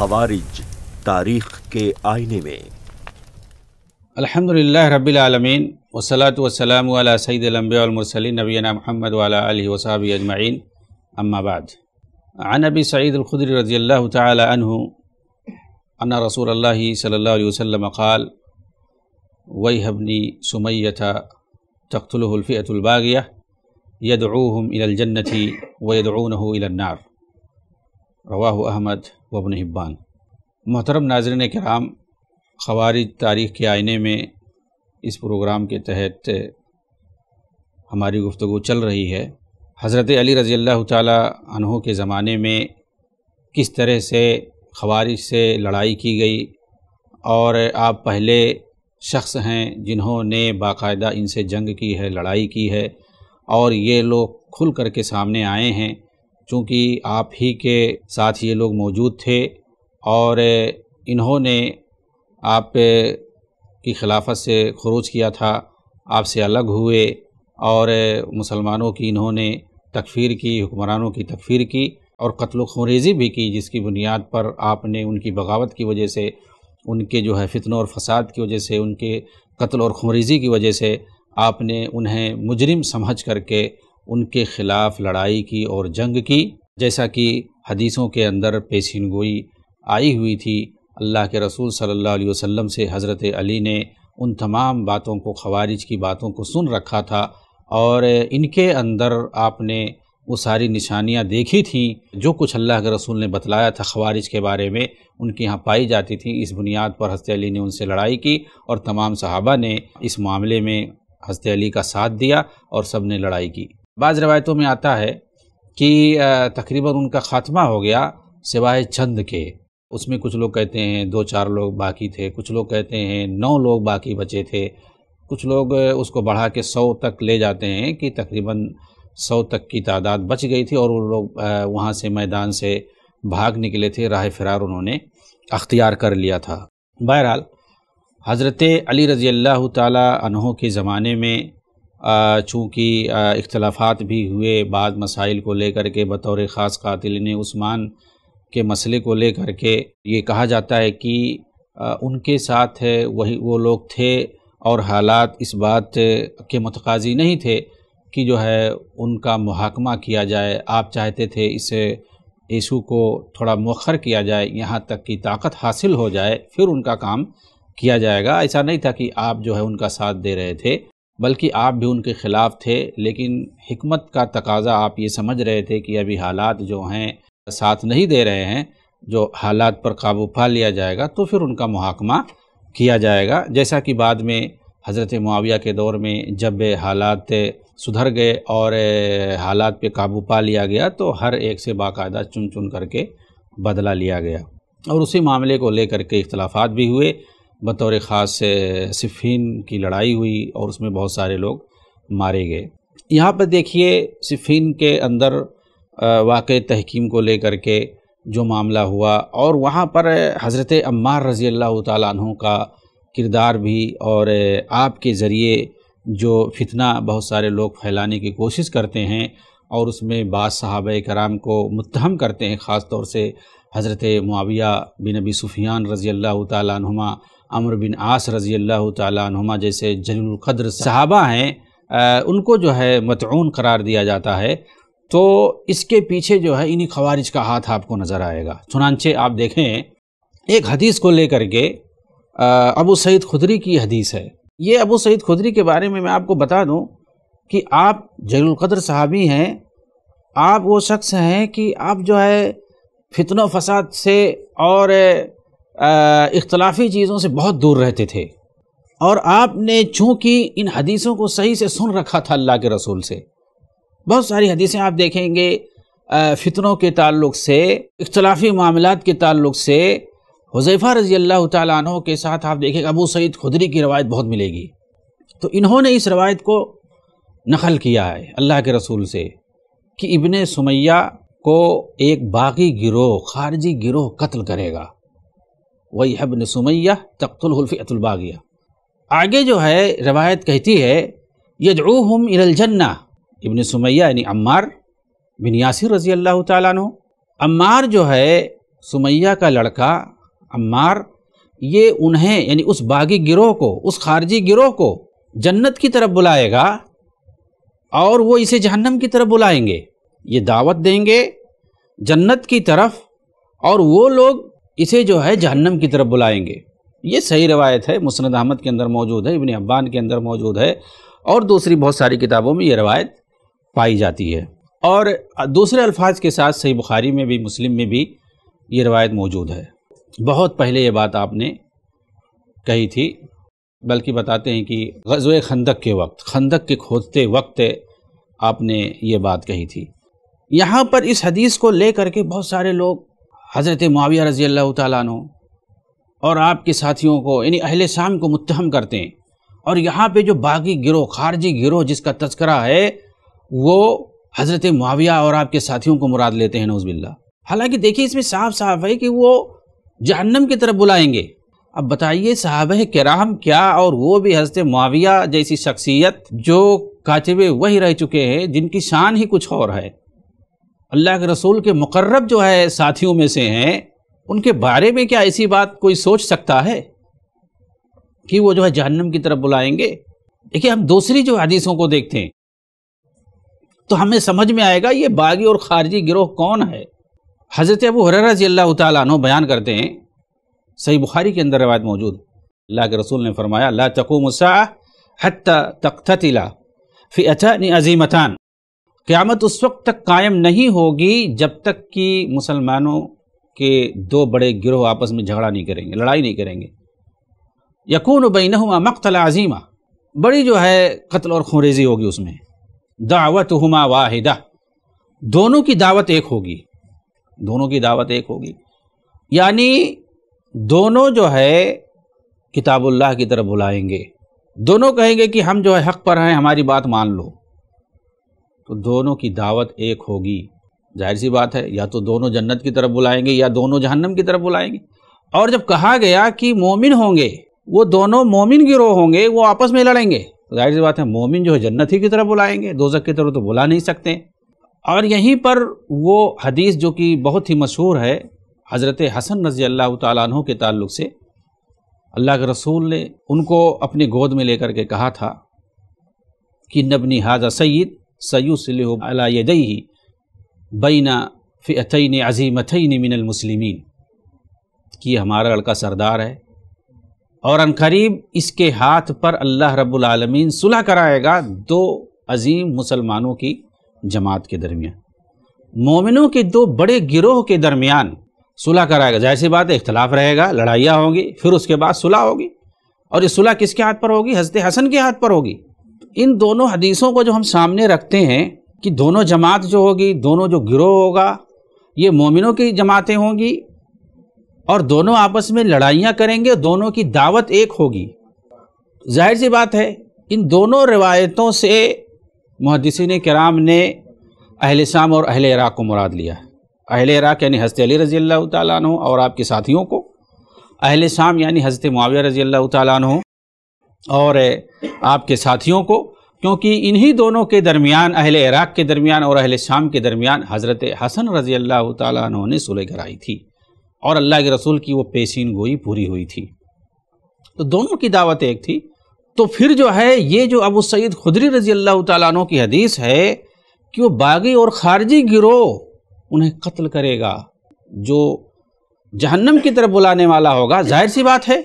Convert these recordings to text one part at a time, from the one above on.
خوارج تاریخ کے آئینے میں الحمد لله رب العالمين والصلاة والسلام على سيد الأنبياء والمرسلين نبينا محمد وعلى آله وصحبه أجمعين اما بعد عن ابي سعيد الخدري رضي الله تعالى عنه ان رسول الله صلى الله عليه وسلم قال ويه ابني سميه تقتله الفئه الباغيه يدعوهم الى الجنه ويدعونه الى النار रवा अहमद वबन हिब्बान मोहतरम नाजरन कराम खवारिज तारीख़ के आईने में इस प्रोग्राम के तहत हमारी गुफ्तु चल रही है हज़रत अली रज़ी अल्लाह तहों के ज़माने में किस तरह से खवारिज से लड़ाई की गई और आप पहले शख्स हैं जिन्होंने बाकायदा इनसे जंग की है लड़ाई की है और ये लोग खुल कर के सामने आए हैं चूँकि आप ही के साथ ये लोग मौजूद थे और इन्होंने आप की खिलाफत से खरूज किया था आपसे अलग हुए और मुसलमानों की इन्होंने तकफ़ीर की हुक्मरानों की तकफ़ीर की और कत्ल खरेजी भी की जिसकी बुनियाद पर आपने उनकी बगावत की वजह से उनके जो है फितनों और फसाद की वजह से उनके कत्ल और खमरेजी की वजह से आपने उन्हें मुजरिम समझ करके उनके ख़िलाफ़ लड़ाई की और जंग की जैसा कि हदीसों के अंदर पेशीन गोई आई हुई थी अल्लाह के रसूल सल्लल्लाहु अलैहि वसल्लम से हज़रत अली ने उन तमाम बातों को खवारिज की बातों को सुन रखा था और इनके अंदर आपने वो सारी निशानियाँ देखी थी जो कुछ अल्लाह के रसूल ने बतलाया था खवारिज के बारे में उनके यहाँ पाई जाती थी इस बुनियाद पर हजरत अली ने उनसे लड़ाई की और तमाम सहाबा ने इस मामले में हजरत अली का साथ दिया और सब ने लड़ाई की बाज़ रवायतों में आता है कि तकरीबन उनका ख़ात्मा हो गया सिवाय छंद के उसमें कुछ लोग कहते हैं दो चार लोग बाकी थे कुछ लोग कहते हैं नौ लोग बाकी बचे थे कुछ लोग उसको बढ़ा के सौ तक ले जाते हैं कि तकरीबन सौ तक की तादाद बच गई थी और वो लोग वहाँ से मैदान से भाग निकले थे राह फरार उन्होंने अख्तियार कर लिया था बहरहाल हज़रत अली रज़ी अल्लाह तहों के ज़माने में चूँकि इख्तलाफात भी हुए बाद मसाइल को लेकर के बतौर ख़ास कातिल उस्मान के मसले को लेकर के ये कहा जाता है कि उनके साथ है वही वो लोग थे और हालात इस बात के मतकाजी नहीं थे कि जो है उनका मुहाकमा किया जाए आप चाहते थे इस ईशू को थोड़ा मौखर किया जाए यहाँ तक कि ताकत हासिल हो जाए फिर उनका काम किया जाएगा ऐसा नहीं था कि आप जो है उनका साथ दे रहे थे बल्कि आप भी उनके ख़िलाफ़ थे लेकिन हमत का तकाजा आप ये समझ रहे थे कि अभी हालात जो हैं साथ नहीं दे रहे हैं जो हालात पर काबू पा लिया जाएगा तो फिर उनका महाकमा किया जाएगा जैसा कि बाद में हज़रत मुआविया के दौर में जब हालात सुधर गए और हालात पे काबू पा लिया गया तो हर एक से बाकायदा चुन चुन करके बदला लिया गया और उसी मामले को लेकर के इख्तलाफात भी हुए बतौर ख़ास सिफिन की लड़ाई हुई और उसमें बहुत सारे लोग मारे गए यहाँ पर देखिए सिफ़ीन के अंदर वाक़ तहकीम को लेकर के जो मामला हुआ और वहाँ पर हज़रत अम्मार रज़ी अल्लाह तु का किरदार भी और आपके ज़रिए जो फितना बहुत सारे लोग फैलाने की कोशिश करते हैं और उसमें बाद साहब कराम को मतहम करते हैं ख़ास तौर से हज़रत मुआविया बिन अबी सुफियान रज़ी अल्लाह तुमा अमर बिन आस रज़ी अल्लाह तुमा जैसे जलीलक़द्र सहाबा हैं उनको जो है मतून करार दिया जाता है तो इसके पीछे जो है इन्हीं खवारिज का हाथ आपको नज़र आएगा चुनानचे आप देखें एक हदीस को लेकर के अबू सईद खुदरी की हदीस है ये अबू सईद खुदरी के बारे में मैं आपको बता दूं कि आप जलीलक़द्र साहबी हैं आप वो शख्स हैं कि आप जो है फितन फसाद से और इख्तलाफी चीज़ों से बहुत दूर रहते थे और आपने चूँकि इन हदीसों को सही से सुन रखा था अल्लाह के रसूल से बहुत सारी हदीसें आप देखेंगे फितनों के ताल्लुक से इख्तलाफी मामलों के ताल्लुक से हुजैफ़ा रज़ी अल्लाह तु के साथ आप देखेंगे अबू सईद खुदरी की रवायत बहुत मिलेगी तो इन्होंने इस रवायत को नकल किया है अल्लाह के रसूल से कि इबन सुमैया को एक बागी गिरोह खारजी गिरोह कत्ल करेगा वही नसुमैया तख्तुल तख्तुलफ़ियतुलबागिया आगे जो है रवायत कहती है हम इलजन्ना इबन सुमैया यानी अम्मार बिन यासिर रज़ी अल्लाह तु अम्मार जो है सुमैया का लड़का अम्मार ये उन्हें यानी उस बागी गिरोह को उस खारजी गिरोह को जन्नत की तरफ बुलाएगा और वो इसे जहन्नम की तरफ बुलाएंगे ये दावत देंगे जन्नत की तरफ और वो लोग इसे जो है जहन्नम की तरफ बुलाएंगे ये सही रवायत है मुसनद अहमद के अंदर मौजूद है इबन अब्बान के अंदर मौजूद है और दूसरी बहुत सारी किताबों में ये रवायत पाई जाती है और दूसरे अल्फाज के साथ सही बुखारी में भी मुस्लिम में भी ये रवायत मौजूद है बहुत पहले ये बात आपने कही थी बल्कि बताते हैं कि गज़ो खंदक के वक्त खंदक के खोदते वक्त आपने ये बात कही थी यहाँ पर इस हदीस को ले करके बहुत सारे लोग हज़रत माविया रज़ी अल्लाह तु और आपके साथियों को यानी अहल शाम को मुतहम करते हैं और यहाँ पे जो बागी गिरोह खारजी गिरोह जिसका तस्करा है वो हज़रत माविया और आपके साथियों को मुराद लेते हैं नौजबिल्ला हालांकि देखिए इसमें साफ साफ है कि वो जहन्नम की तरफ बुलाएंगे अब बताइए साहब कराम क्या और वो भी हजरत माविया जैसी शख्सियत जो काचबे वही रह चुके हैं जिनकी शान ही कुछ और है अल्लाह के रसूल के मुकर्रब जो है साथियों में से हैं उनके बारे में क्या ऐसी बात कोई सोच सकता है कि वो जो है जहन्नम की तरफ बुलाएंगे देखिए हम दूसरी जो हदीसों को देखते हैं तो हमें समझ में आएगा ये बागी और खारजी गिरोह कौन है हज़रत अबू हर रजी अल्लाह तु बयान करते हैं सही बुखारी के अंदर रवायत मौजूद अल्लाह के रसूल ने फरमाया ला तको मुसा हत फ़ी अथा अजीमतान क़्यामत उस वक्त तक कायम नहीं होगी जब तक कि मुसलमानों के दो बड़े गिरोह आपस में झगड़ा नहीं करेंगे लड़ाई नहीं करेंगे यकून हुमा मख्तल अजीमा बड़ी जो है कत्ल और खुरेजी होगी उसमें दावत हुमा वाहिदा दोनों की दावत एक होगी दोनों की दावत एक होगी यानी दोनों जो है किताबुल्लाह की तरफ बुलाएंगे दोनों कहेंगे कि हम जो है हक पर हैं हमारी बात मान लो तो दोनों की दावत एक होगी जाहिर सी बात है या तो दोनों जन्नत की तरफ बुलाएंगे या दोनों जहन्नम की तरफ बुलाएंगे और जब कहा गया कि मोमिन होंगे वो दोनों मोमिन गिरोह होंगे वो आपस में लड़ेंगे तो जाहिर सी बात है मोमिन जो है जन्नत ही की तरफ बुलाएंगे दोजक की तरफ तो बुला नहीं सकते और यहीं पर वो हदीस जो कि बहुत ही मशहूर है हज़रत हसन रज़ी अल्लाह तु के ताल्लुक़ से अल्लाह के रसूल ने उनको अपनी गोद में लेकर के कहा था कि नबनी हाजा सईद सयुसलह अलायदई बैना फ़ियतन अजीमतन मिन कि हमारा लड़का सरदार है और अनकरीब इसके हाथ पर अल्लाह रब्बुल सुलह कराएगा दो अजीम मुसलमानों की जमात के दरमियान मोमिनों के दो बड़े गिरोह के दरमियान सुलह कराएगा जैसी बात है इख्तलाफ रहेगा लड़ाइयाँ होंगी फिर उसके बाद सुलह होगी और ये सुलह किसके हाथ पर होगी हजरत हसन के हाथ पर होगी इन दोनों हदीसों को जो हम सामने रखते हैं कि दोनों जमात जो होगी दोनों जो गिरोह होगा ये मोमिनों की जमातें होंगी और दोनों आपस में लड़ाइयाँ करेंगे दोनों की दावत एक होगी जाहिर सी बात है इन दोनों रिवायतों से मुहदसिन कराम ने अहल शाम और अहल इराक़ को मुराद लिया अहल इराक़ यानी हज़रत अली रज़ी अल्लाह तु और आपके साथियों को अहल शाम यानी हज़रत माविया रज़ी अल्लाह तु और आपके साथियों को क्योंकि इन्हीं दोनों के दरमियान अहल इराक़ के दरमियान और अहल शाम के दरमियान हज़रत हसन रज़ी अल्लाह तु ने सुलह कराई थी और अल्लाह के रसूल की वो पेशीन गोई पूरी हुई थी तो दोनों की दावत एक थी तो फिर जो है ये जो अबू सईद खुदरी रज़ी अल्लाह तु की हदीस है कि वो बागी और खारजी गिरोह उन्हें कत्ल करेगा जो जहन्नम की तरफ बुलाने वाला होगा जाहिर सी बात है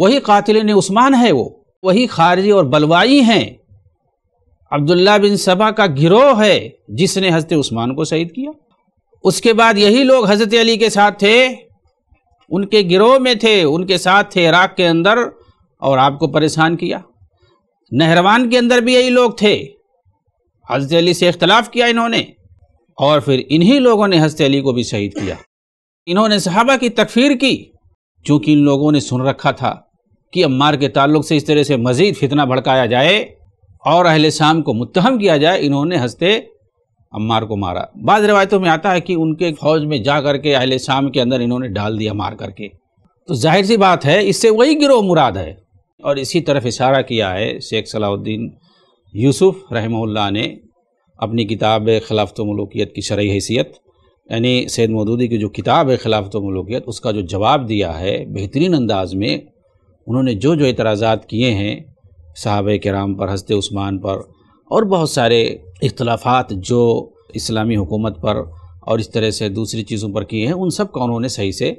वही कातिल उस्मान है वो वही खारजी और बलवाई हैं अब्दुल्ला बिन सबा का गिरोह है जिसने हजरत उस्मान को शहीद किया उसके बाद यही लोग हजरत अली के साथ थे उनके गिरोह में थे उनके साथ थे इराक के अंदर और आपको परेशान किया नहरवान के अंदर भी यही लोग थे हजरत अली से इख्तलाफ किया इन्होंने और फिर इन्हीं लोगों ने हजरत अली को भी शहीद किया इन्होंने सहाबा की तकफीर की चूंकि इन लोगों ने सुन रखा था कि अम्मार के ताल्लुक से इस तरह से मज़ीद फितना भड़काया जाए और अहले शाम को मुतहम किया जाए इन्होंने हंसते अम्मार को मारा बाद रवायतों में आता है कि उनके फौज में जा करके अहल शाम के अंदर इन्होंने डाल दिया मार करके तो जाहिर सी बात है इससे वही गिरोह मुराद है और इसी तरफ इशारा किया है शेख सलाउद्दीन यूसुफ़ रहमल्ला ने अपनी किताब खिलाफत तो मलूकियत की शरय हैसियत यानी सैद मदूदी की जो किताब है खिलाफत मलूकियत उसका जो जवाब दिया है बेहतरीन अंदाज में उन्होंने जो जो एतराज़ात किए हैं साहब कराम पर हंसते उस्मान पर और बहुत सारे अख्तलाफात जो इस्लामी हुकूमत पर और इस तरह से दूसरी चीज़ों पर किए हैं उन सब का उन्होंने सही से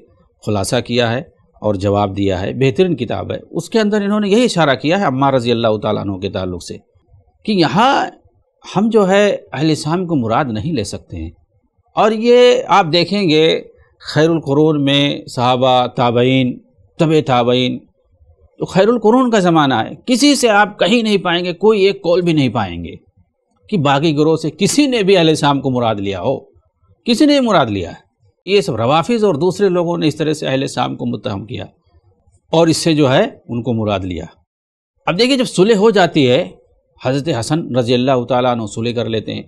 खुलासा किया है और जवाब दिया है बेहतरीन किताब है उसके अंदर इन्होंने यही इशारा किया है अम्मा रज़ी अल्लाह तु के ताल्लुक से कि यहाँ हम जो है अहिल इस्लाम को मुराद नहीं ले सकते हैं और ये आप देखेंगे खैरक़रून में सहाबा ताबईन तब ताबईन तो खैरक़रून का ज़माना है किसी से आप कहीं नहीं पाएंगे कोई एक कॉल भी नहीं पाएंगे कि बाकी ग्रोह से किसी ने भी शाम को मुराद लिया हो किसी ने मुराद लिया है ये सब रवाफिज़ और दूसरे लोगों ने इस तरह से अहिल शाम को मुतहम किया और इससे जो है उनको मुराद लिया अब देखिए जब सुलह हो जाती है हज़रत हसन रजी अल्लाह तुलह कर लेते हैं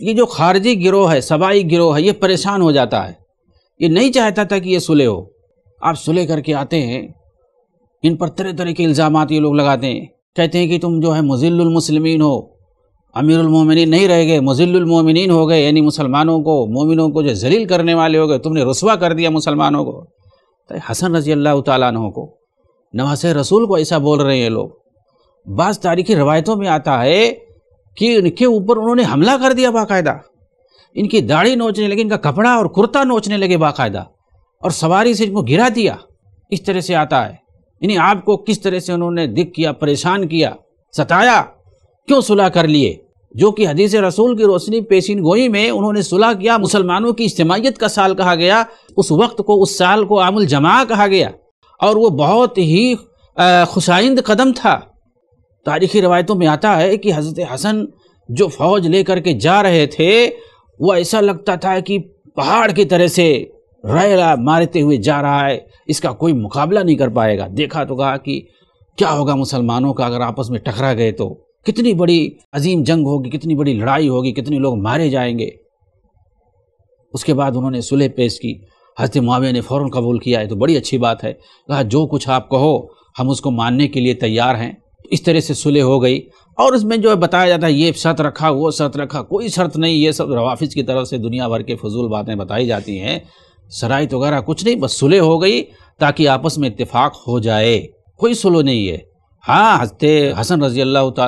ये जो खारजी गिरोह है सबाई गिरोह है ये परेशान हो जाता है ये नहीं चाहता था कि ये सुलह हो आप सुलह करके आते हैं इन पर तरह तरह के इल्ज़ाम ये लोग लगाते हैं कहते हैं कि तुम जो है मुजिलमसलमिन हो अमीरमिन नहीं रह गए मुजिलमोमिन हो गए यानी मुसलमानों को मोमिनों को जो जलील करने वाले हो गए तुमने रसवा कर दिया मुसलमानों को तो हसन रजी अल्लाह तु को नवास रसूल को ऐसा बोल रहे हैं ये लोग बाज़ तारीखी रवायतों में आता है कि इनके ऊपर उन्होंने हमला कर दिया बाकायदा इनकी दाढ़ी नोचने लगी इनका कपड़ा और कुर्ता नोचने लगे बाकायदा और सवारी से इनको गिरा दिया इस तरह से आता है इन्हें आपको किस तरह से उन्होंने दिख किया परेशान किया सताया क्यों सुलह कर लिए जो कि हदीस रसूल की रोशनी पेशीन गोई में उन्होंने सुलह किया मुसलमानों की इज्तमाहीत का साल कहा गया उस वक्त को उस साल को आमुल जमा कहा गया और वो बहुत ही खुशाइंद कदम था तारीखी रवायतों में आता है कि हज़रत हसन जो फौज लेकर के जा रहे थे वह ऐसा लगता था कि पहाड़ की तरह से रैला मारते हुए जा रहा है इसका कोई मुकाबला नहीं कर पाएगा देखा तो कहा कि क्या होगा मुसलमानों का अगर आपस में टकरा गए तो कितनी बड़ी अजीम जंग होगी कितनी बड़ी लड़ाई होगी कितने लोग मारे जाएंगे उसके बाद उन्होंने सुलह पेश की हजरत माविया ने फ़ौर कबूल किया है तो बड़ी अच्छी बात है कहा जो कुछ आप कहो हम उसको मानने के लिए तैयार हैं इस तरह से सुलह हो गई और उसमें जो है बताया जाता है ये शर्त रखा वो शर्त रखा कोई शर्त नहीं ये सब रवाफिज की तरफ से दुनिया भर के फजूल बातें बताई जाती हैं शराइत तो वगैरह कुछ नहीं बस सुलह हो गई ताकि आपस में इतफाक़ हो जाए कोई सुलह नहीं है हाँ हंसते हसन रजी अल्लाह तु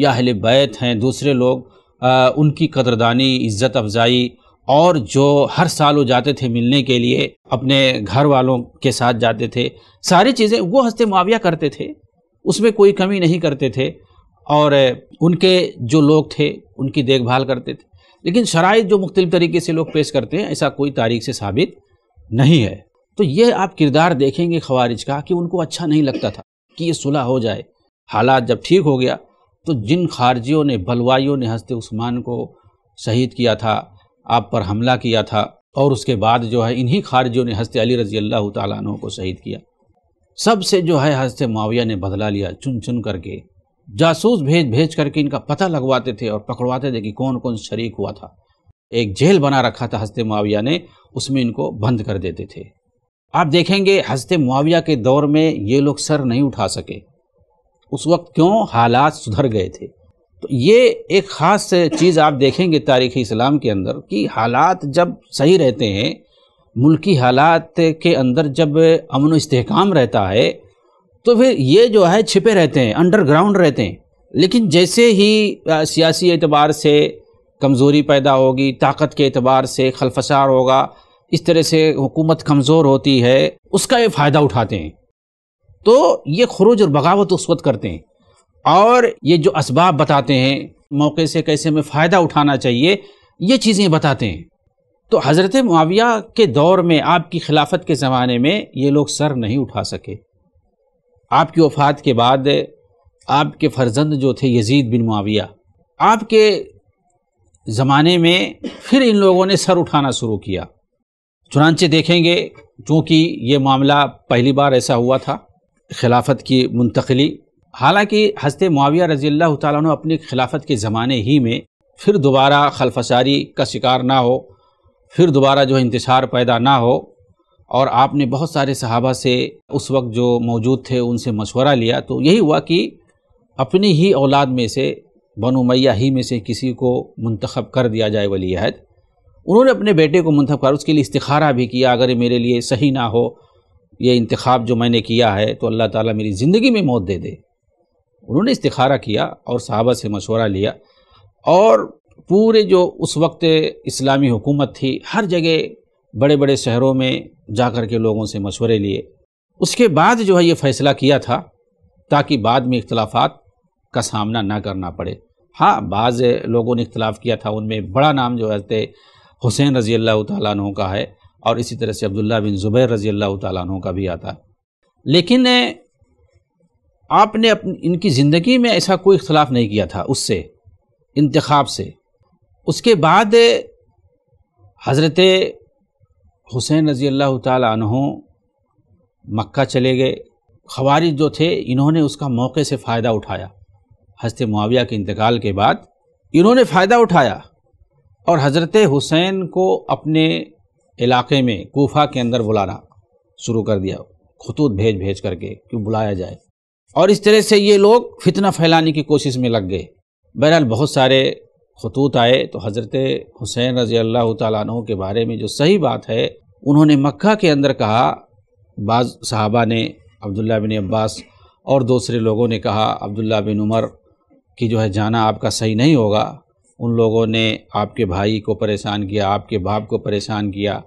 या अहल बैत हैं दूसरे लोग आ, उनकी कदरदानी इज़्ज़त अफजाई और जो हर साल वो जाते थे मिलने के लिए अपने घर वालों के साथ जाते थे सारी चीज़ें वो हंसते मुआविया करते थे उसमें कोई कमी नहीं करते थे और उनके जो लोग थे उनकी देखभाल करते थे लेकिन शराइ जो मुख्तलिफ तरीके से लोग पेश करते हैं ऐसा कोई तारीख से साबित नहीं है तो ये आप किरदार देखेंगे खवारिज का कि उनको अच्छा नहीं लगता था कि ये सुलह हो जाए हालात जब ठीक हो गया तो जिन खारजियों ने बलवाइयों ने हंसते उस्मान को शहीद किया था आप पर हमला किया था और उसके बाद जो है इन्हीं खारजियों ने हंसते अली रजी अल्लाह तु को शहीद किया सबसे जो है हजरत माविया ने बदला लिया चुन चुन करके जासूस भेज भेज करके इनका पता लगवाते थे और पकड़वाते थे कि कौन कौन शरीक हुआ था एक जेल बना रखा था हजरत माविया ने उसमें इनको बंद कर देते थे आप देखेंगे हजरत माविया के दौर में ये लोग सर नहीं उठा सके उस वक्त क्यों हालात सुधर गए थे तो ये एक ख़ास चीज़ आप देखेंगे तारीख़ इस्लाम के अंदर कि हालात जब सही रहते हैं मुल्की हालात के अंदर जब अमन इस्तेकाम रहता है तो फिर ये जो है छिपे रहते हैं अंडरग्राउंड रहते हैं लेकिन जैसे ही सियासी एतबार से कमज़ोरी पैदा होगी ताकत के अतबार से खलफसार होगा इस तरह से हुकूमत कमज़ोर होती है उसका ये फ़ायदा उठाते हैं तो ये खरूज और बगावत उस वक्त करते हैं और ये जो इसबाब बताते हैं मौके से कैसे हमें फ़ायदा उठाना चाहिए ये चीज़ें बताते हैं तो हज़रत माविया के दौर में आपकी खिलाफत के ज़माने में ये लोग सर नहीं उठा सके आपकी वफ़ात के बाद आपके फर्जंद जो थे यजीद बिन माविया आपके ज़माने में फिर इन लोगों ने सर उठाना शुरू किया चुनानचे देखेंगे चूँकि ये मामला पहली बार ऐसा हुआ था खिलाफत की मुंतकली हालांकि हजरत मुआविया रजी तुम अपनी खिलाफत के ज़माने ही में फिर दोबारा खलफसारी का शिकार ना हो फिर दोबारा जो इंतशार पैदा ना हो और आपने बहुत सारे सहाबा से उस वक्त जो मौजूद थे उनसे मशवरा लिया तो यही हुआ कि अपनी ही औलाद में से बनो मैया ही में से किसी को मंतखब कर दिया जाए वली अहद उन्होंने अपने बेटे को मंतब कर उसके लिए इस्तारा भी किया अगर ये मेरे लिए सही ना हो ये इंतखब जो मैंने किया है तो अल्लाह ताला मेरी ज़िंदगी में मौत दे दे उन्होंने इस्तारा किया और साहबा से मशवरा लिया और पूरे जो उस वक्त इस्लामी हुकूमत थी हर जगह बड़े बड़े शहरों में जा कर के लोगों से मशवरे लिए उसके बाद जो है ये फ़ैसला किया था ताकि बाद में इख्तलाफात का सामना ना करना पड़े हाँ बाज़ लोगों ने इख्तलाफ किया था उनमें बड़ा नाम जो है हुसैन रज़ी अल्लाह तु का है और इसी तरह से अब्दुल्ला बिन ज़ुबैर रज़ी अल्लाह तु का भी आता है लेकिन आपने अपनी इनकी ज़िंदगी में ऐसा कोई इख्तलाफ नहीं किया था उससे इंतखब से उसके बाद हज़रत हुसैन रज़ी अल्लाह तहों मक्का चले गए खवारिज जो थे इन्होंने उसका मौके से फ़ायदा उठाया हजरत मुआविया के इंतकाल के बाद इन्होंने फ़ायदा उठाया और हज़रत हुसैन को अपने इलाके में कोफा के अंदर बुलाना शुरू कर दिया खतूत भेज भेज करके कि बुलाया जाए और इस तरह से ये लोग फितना फैलाने की कोशिश में लग गए बहरहाल बहुत सारे खतूत आए तो हज़रत हुसैन रज़ी अल्लाह तु के बारे में जो सही बात है उन्होंने मक्का के अंदर कहा बाज़ साहबा ने अब्दुल्ला बिन अब्बास और दूसरे लोगों ने कहा अब्दुल्ला बिन उमर की जो है जाना आपका सही नहीं होगा उन लोगों ने आपके भाई को परेशान किया आपके बाप को परेशान किया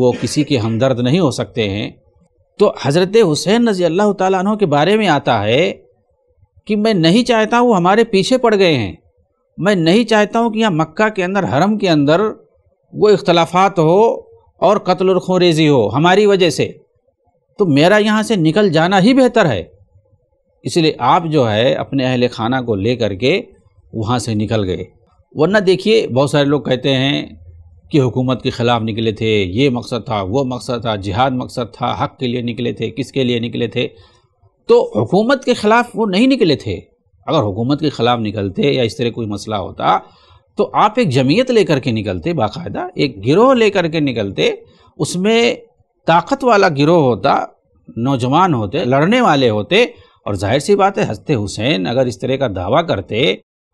वो किसी के हमदर्द नहीं हो सकते हैं तो हज़रत हुसैन रज़ी अल्लाह तु के बारे में आता है कि मैं नहीं चाहता वो हमारे पीछे पड़ गए हैं मैं नहीं चाहता हूँ कि यहाँ मक्का के अंदर हरम के अंदर वो इख्तलाफात हो और कत्ल खोरेजी हो हमारी वजह से तो मेरा यहाँ से निकल जाना ही बेहतर है इसलिए आप जो है अपने अहल खाना को ले के वहाँ से निकल गए वरना देखिए बहुत सारे लोग कहते हैं कि हुकूमत के ख़िलाफ़ निकले थे ये मकसद था वो मकसद था जिहाद मकसद था हक के लिए निकले थे किसके लिए निकले थे तो हुकूमत के ख़िलाफ़ वो नहीं निकले थे अगर हुकूमत के ख़िलाफ़ निकलते या इस तरह कोई मसला होता तो आप एक जमीयत लेकर के निकलते बाकायदा एक गिरोह लेकर के निकलते उसमें ताकत वाला गिरोह होता नौजवान होते लड़ने वाले होते और जाहिर सी बात है हंसते हुसैन अगर इस तरह का दावा करते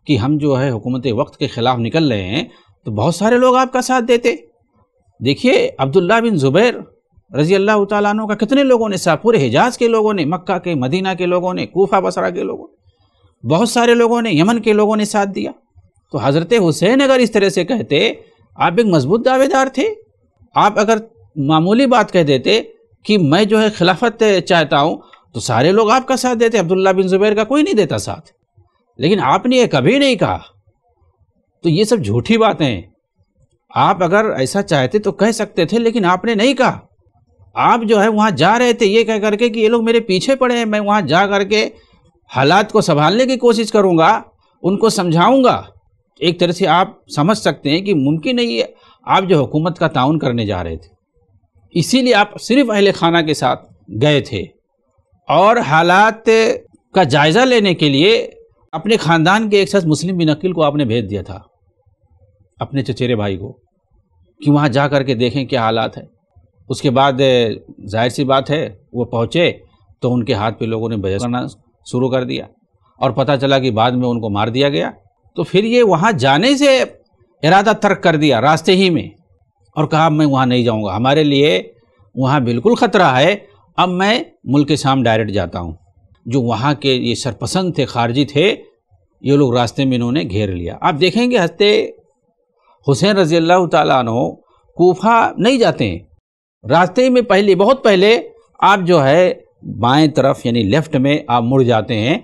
कि हम जो है हुकूमत वक्त के ख़िलाफ़ निकल रहे हैं तो बहुत सारे लोग आपका साथ देते देखिए अब्दुल्ला बिन ज़ुबैर रज़ी अल्लाह तु का कितने लोगों ने साफ पूरे हिजाज के लोगों ने मक्का के मदीना के लोगों ने कोफा बसरा के लोगों ने बहुत सारे लोगों ने यमन के लोगों ने साथ दिया तो हज़रत हुसैन अगर इस तरह से कहते आप एक मजबूत दावेदार थे आप अगर मामूली बात कह देते कि मैं जो है खिलाफत चाहता हूँ तो सारे लोग आपका साथ देते अब्दुल्ला बिन जुबैर का कोई नहीं देता साथ लेकिन आपने ये कभी नहीं कहा तो ये सब झूठी बातें हैं आप अगर ऐसा चाहते तो कह सकते थे लेकिन आपने नहीं कहा आप जो है वहाँ जा रहे थे ये कह करके कि ये लोग मेरे पीछे पड़े हैं मैं वहाँ जा करके हालात को संभालने की कोशिश करूँगा उनको समझाऊंगा एक तरह से आप समझ सकते हैं कि मुमकिन नहीं है आप जो हुकूमत का ताउन करने जा रहे थे इसीलिए आप सिर्फ अहल खाना के साथ गए थे और हालात का जायज़ा लेने के लिए अपने ख़ानदान के एक साथ मुस्लिम अकील को आपने भेज दिया था अपने चचेरे भाई को कि वहाँ जा कर के देखें क्या हालात है उसके बाद जाहिर सी बात है वो पहुँचे तो उनके हाथ पे लोगों ने बजट करना शुरू कर दिया और पता चला कि बाद में उनको मार दिया गया तो फिर ये वहाँ जाने से इरादा तर्क कर दिया रास्ते ही में और कहा मैं वहाँ नहीं जाऊँगा हमारे लिए वहाँ बिल्कुल ख़तरा है अब मैं मुल्क शाम डायरेक्ट जाता हूँ जो वहाँ के ये सरपसंद थे खारजी थे ये लोग रास्ते में इन्होंने घेर लिया आप देखेंगे हंसते हुसैन रजी अल्लाह तु कोफा नहीं जाते हैं रास्ते में पहले बहुत पहले आप जो है बाएं तरफ यानी लेफ्ट में आप मुड़ जाते हैं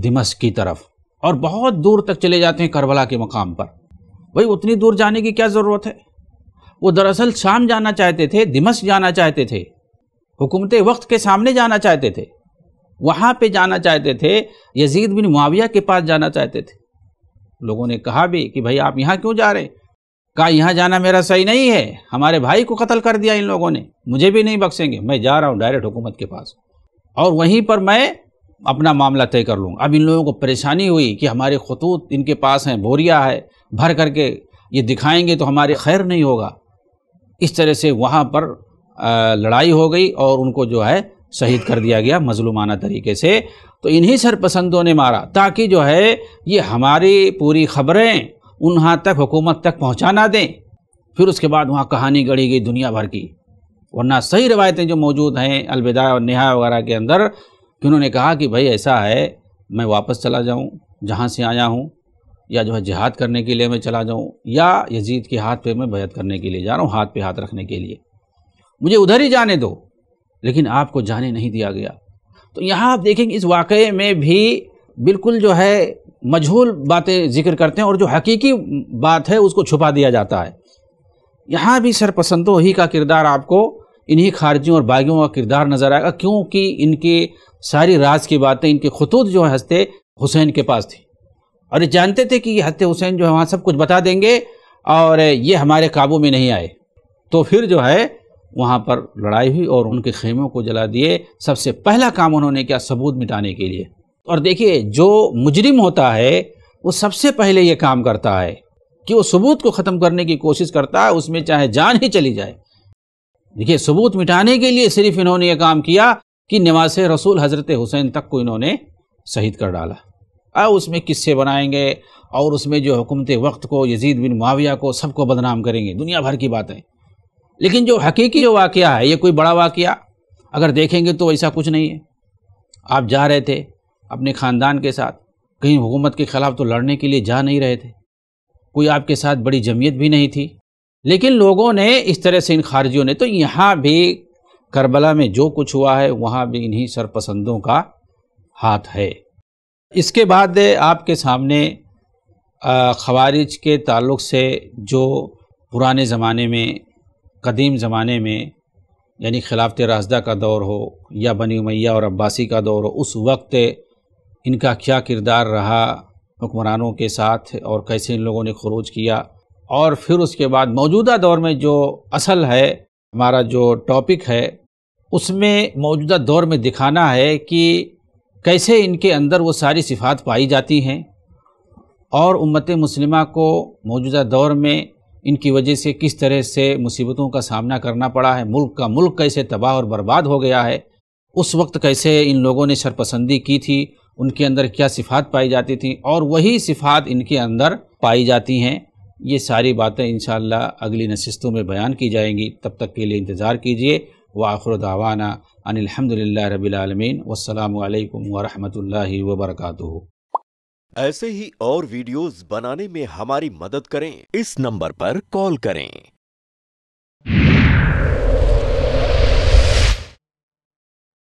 दिमस की तरफ और बहुत दूर तक चले जाते हैं करबला के मकाम पर भाई उतनी दूर जाने की क्या ज़रूरत है वो दरअसल शाम जाना चाहते थे दिमस जाना चाहते थे हुकूमत वक्त के सामने जाना चाहते थे वहाँ पे जाना चाहते थे यजीद बिन मुआविया के पास जाना चाहते थे लोगों ने कहा भी कि भाई आप यहाँ क्यों जा रहे कहा यहाँ जाना मेरा सही नहीं है हमारे भाई को कत्ल कर दिया इन लोगों ने मुझे भी नहीं बख्शेंगे मैं जा रहा हूँ डायरेक्ट हुकूमत के पास और वहीं पर मैं अपना मामला तय कर लूँगा अब इन लोगों को परेशानी हुई कि हमारे खतूत इनके पास हैं बोरिया है भर करके ये दिखाएंगे तो हमारे खैर नहीं होगा इस तरह से वहाँ पर लड़ाई हो गई और उनको जो है शहीद कर दिया गया मजलूमाना तरीके से तो इन्हीं सरपसंदों ने मारा ताकि जो है ये हमारी पूरी खबरें उन तक हुकूमत तक पहुँचा ना दें फिर उसके बाद वहाँ कहानी गढ़ी गई दुनिया भर की वरना सही रवायतें जो मौजूद हैं अलविदा और नहाय वगैरह के अंदर कि उन्होंने कहा कि भाई ऐसा है मैं वापस चला जाऊँ जहाँ से आया हूँ या जो है जिहाद करने के लिए मैं चला जाऊँ या यजीद के हाथ पे मैं बैत करने के लिए जा रहा हूँ हाथ पे हाथ रखने के लिए मुझे उधर ही जाने दो लेकिन आपको जाने नहीं दिया गया तो यहाँ आप देखेंगे इस वाक़े में भी बिल्कुल जो है मजहूल बातें जिक्र करते हैं और जो हकीकी बात है उसको छुपा दिया जाता है यहाँ भी सरपसंदों ही का किरदार आपको इन्हीं खारजियों और बागियों का किरदार नज़र आएगा क्योंकि इनके सारी राज की बातें इनके खतूत जो है हस्ते हुसैन के पास थी और ये जानते थे कि ये हस्ते हुसैन जो है वहाँ सब कुछ बता देंगे और ये हमारे काबू में नहीं आए तो फिर जो है वहाँ पर लड़ाई हुई और उनके खेमों को जला दिए सबसे पहला काम उन्होंने किया सबूत मिटाने के लिए और देखिए जो मुजरिम होता है वो सबसे पहले ये काम करता है कि वो सबूत को ख़त्म करने की कोशिश करता है उसमें चाहे जान ही चली जाए देखिए सबूत मिटाने के लिए सिर्फ इन्होंने ये काम किया कि नवाज रसूल हज़रत हुसैन तक को इन्होंने शहीद कर डाला अब उसमें किस्से बनाएंगे और उसमें जो हुकूमत वक्त को यजीद बिन माविया को सबको बदनाम करेंगे दुनिया भर की बातें लेकिन जो हकीकी जो वाक़ है ये कोई बड़ा वाक़ अगर देखेंगे तो ऐसा कुछ नहीं है आप जा रहे थे अपने ख़ानदान के साथ कहीं हुकूमत के ख़िलाफ़ तो लड़ने के लिए जा नहीं रहे थे कोई आपके साथ बड़ी जमीयत भी नहीं थी लेकिन लोगों ने इस तरह से इन खारजियों ने तो यहाँ भी करबला में जो कुछ हुआ है वहाँ भी इन्हीं सरपसंदों का हाथ है इसके बाद आपके सामने खवारिज के ताल्लुक़ से जो पुराने ज़माने में कदीम ज़माने में यानी खिलाफत राजदा का दौर हो या बनी उमैया और अब्बासी का दौर हो उस वक्त इनका क्या किरदार रहा हुक्मरानों के साथ और कैसे इन लोगों ने खरूज किया और फिर उसके बाद मौजूदा दौर में जो असल है हमारा जो टॉपिक है उसमें मौजूदा दौर में दिखाना है कि कैसे इनके अंदर वो सारी सिफात पाई जाती हैं और उम्मत मुस्लिमा को मौजूदा दौर में इनकी वजह से किस तरह से मुसीबतों का सामना करना पड़ा है मुल्क का मुल्क कैसे तबाह और बर्बाद हो गया है उस वक्त कैसे इन लोगों ने सरपसंदी की थी उनके अंदर क्या सिफात पाई जाती थी और वही सिफात इनके अंदर पाई जाती हैं ये सारी बातें इन अगली नशस्तों में बयान की जाएंगी तब तक के लिए इंतज़ार कीजिए व आखर दावाना अनिलहमदिल्ला रबीआलमीन वालकम वरहमल वबरक ऐसे ही और वीडियोस बनाने में हमारी मदद करें इस नंबर पर कॉल करें